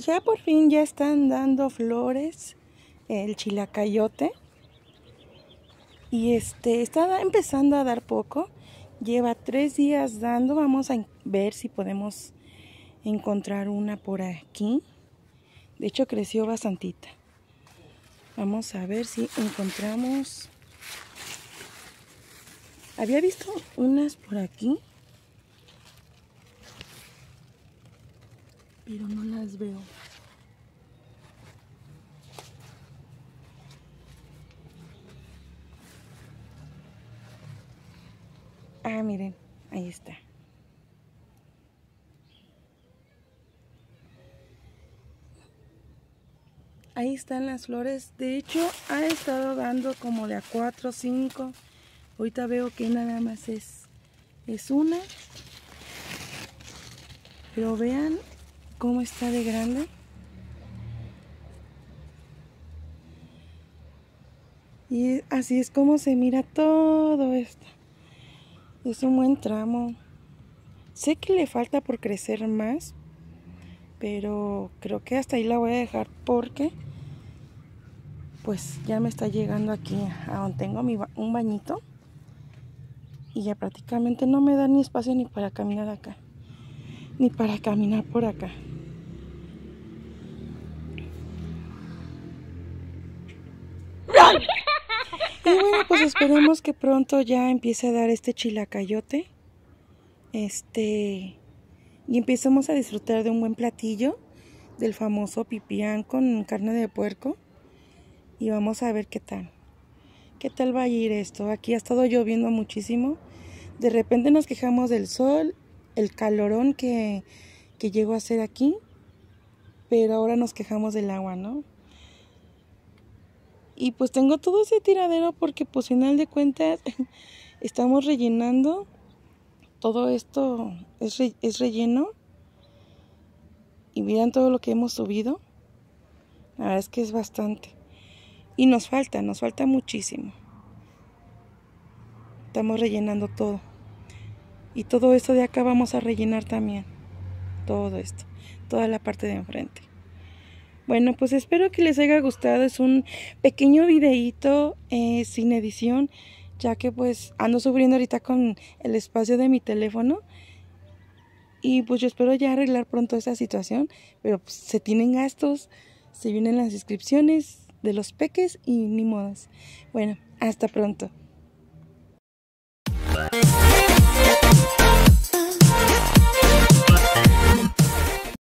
Pues ya por fin ya están dando flores el chilacayote. Y este está empezando a dar poco. Lleva tres días dando. Vamos a ver si podemos encontrar una por aquí. De hecho creció bastantita. Vamos a ver si encontramos... Había visto unas por aquí. pero no las veo. Ah, miren, ahí está. Ahí están las flores. De hecho, ha estado dando como de a 4 o 5. Ahorita veo que nada más es, es una. Pero vean cómo está de grande. Y así es como se mira todo esto. Es un buen tramo. Sé que le falta por crecer más, pero creo que hasta ahí la voy a dejar porque pues ya me está llegando aquí a donde tengo mi un bañito y ya prácticamente no me da ni espacio ni para caminar acá ni para caminar por acá. Y bueno, pues esperemos que pronto ya empiece a dar este chilacayote. Este. Y empezamos a disfrutar de un buen platillo del famoso pipián con carne de puerco. Y vamos a ver qué tal. ¿Qué tal va a ir esto? Aquí ha estado lloviendo muchísimo. De repente nos quejamos del sol, el calorón que, que llegó a ser aquí. Pero ahora nos quejamos del agua, ¿no? Y pues tengo todo ese tiradero porque pues final de cuentas estamos rellenando. Todo esto es, relleno. Y miran todo lo que hemos subido. La verdad es que es bastante. Y nos falta, nos falta muchísimo. Estamos rellenando todo. Y todo esto de acá vamos a rellenar también. Todo esto. Toda la parte de enfrente. Bueno, pues espero que les haya gustado. Es un pequeño videíto eh, sin edición, ya que pues ando sufriendo ahorita con el espacio de mi teléfono. Y pues yo espero ya arreglar pronto esa situación, pero pues se tienen gastos, se vienen las inscripciones de los peques y ni modas. Bueno, hasta pronto.